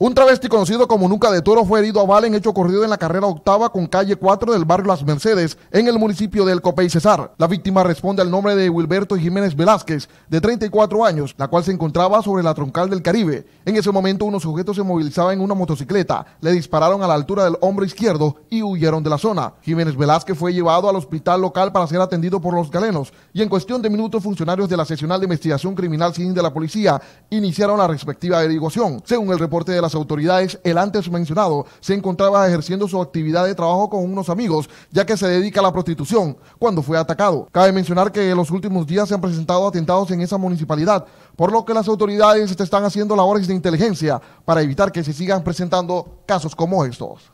Un travesti conocido como Nuca de Toro fue herido a bala en hecho corrido en la carrera octava con calle 4 del barrio Las Mercedes, en el municipio de El Copey Cesar. La víctima responde al nombre de Wilberto Jiménez Velázquez, de 34 años, la cual se encontraba sobre la troncal del Caribe. En ese momento, unos sujetos se movilizaban en una motocicleta, le dispararon a la altura del hombro izquierdo y huyeron de la zona. Jiménez Velázquez fue llevado al hospital local para ser atendido por los galenos, y en cuestión de minutos, funcionarios de la seccional de investigación criminal sin de la policía iniciaron la respectiva averiguación. Según el reporte de las autoridades, el antes mencionado se encontraba ejerciendo su actividad de trabajo con unos amigos, ya que se dedica a la prostitución, cuando fue atacado. Cabe mencionar que en los últimos días se han presentado atentados en esa municipalidad, por lo que las autoridades están haciendo labores de inteligencia para evitar que se sigan presentando casos como estos.